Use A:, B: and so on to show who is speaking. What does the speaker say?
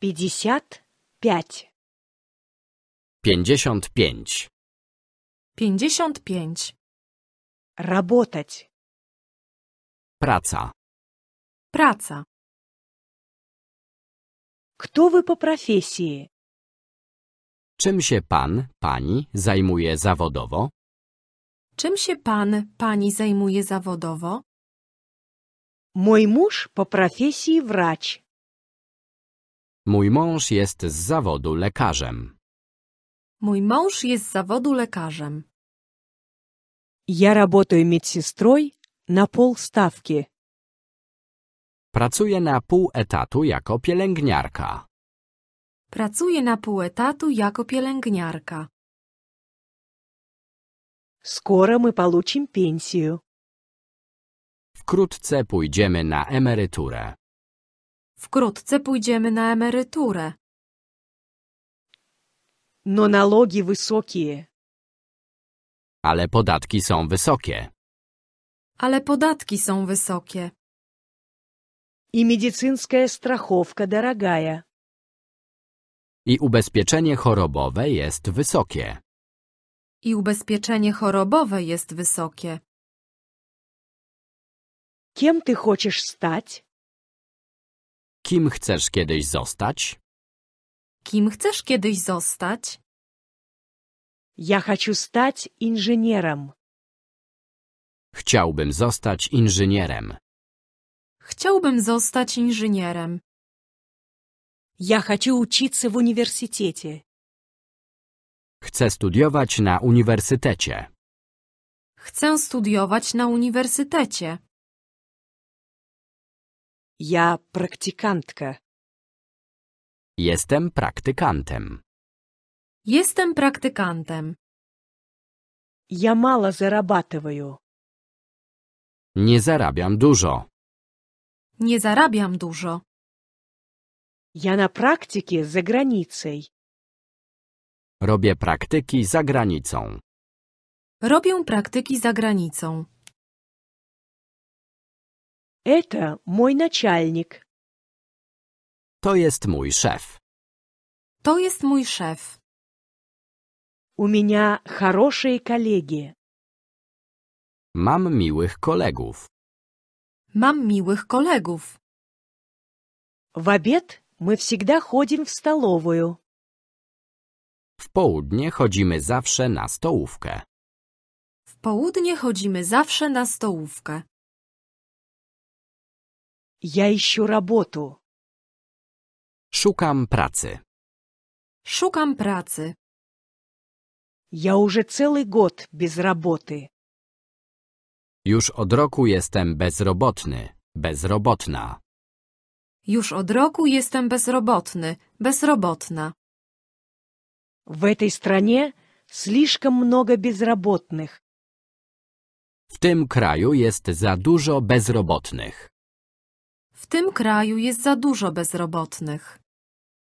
A: Пятьдесят пять.
B: Pięćdziesiąt pięć.
A: Pięćdziesiąt pięć. Работать. Praca. Praca. Kto wy po profesji?
B: Czym się pan, pani
C: zajmuje zawodowo?
A: Czym się pan, pani zajmuje zawodowo? Mój mąż po profesji wracz.
C: Mój mąż jest z zawodu lekarzem.
A: Mój mąż jest z zawodu lekarzem. Я работаю медсестрой pół stawki.
C: Pracuję na pół etatu jako
A: pielęgniarka. Pracuję na pół etatu jako pielęgniarka. Skoro my получим pensję.
B: Wkrótce pójdziemy na emeryturę.
A: Wkrótce pójdziemy na emeryturę. no nalogi wysokie,
C: Ale podatki są wysokie.
A: Ale podatki są wysokie. I медицинская strachowka дорогая.
C: I ubezpieczenie chorobowe jest wysokie.
A: I ubezpieczenie chorobowe jest wysokie. Kim ty chcesz stać?
B: Kim chcesz kiedyś zostać?
A: Kim chcesz kiedyś zostać? Ja chcę stać inżynierem.
C: Chciałbym zostać inżynierem.
A: Chciałbym zostać inżynierem. chcę uczyć się w uniwersytecie.
C: Chcę studiować na uniwersytecie.
A: Chcę studiować na uniwersytecie. Ja praktykantkę.
B: Jestem praktykantem.
A: Jestem praktykantem. Ja mało zarabiam.
B: Nie zarabiam dużo.
A: Nie zarabiam dużo. Ja na praktyki za granicą.
C: Robię praktyki za
B: granicą.
A: Robię praktyki za granicą. Это мой начальник.
B: To jest mój szef.
A: To jest mój szef. У меня хорошие коллеги.
C: Mam miłych kolegów.
A: Mam miłych kolegów. В обед мы всегда ходим в столовую.
C: W południe chodzimy zawsze
B: na stołówkę.
A: W południe chodzimy zawsze na stołówkę. Я ищу работу.
B: Szukam pracy.
A: Szukam pracy. Я уже целый год без работы.
B: Już od roku
C: jestem bezrobotny, bezrobotna.
A: Już od roku jestem bezrobotny, bezrobotna. W tej stronie, слишком много bezrobotnych.
C: W tym kraju jest za
B: dużo bezrobotnych.
A: W tym kraju jest za dużo bezrobotnych.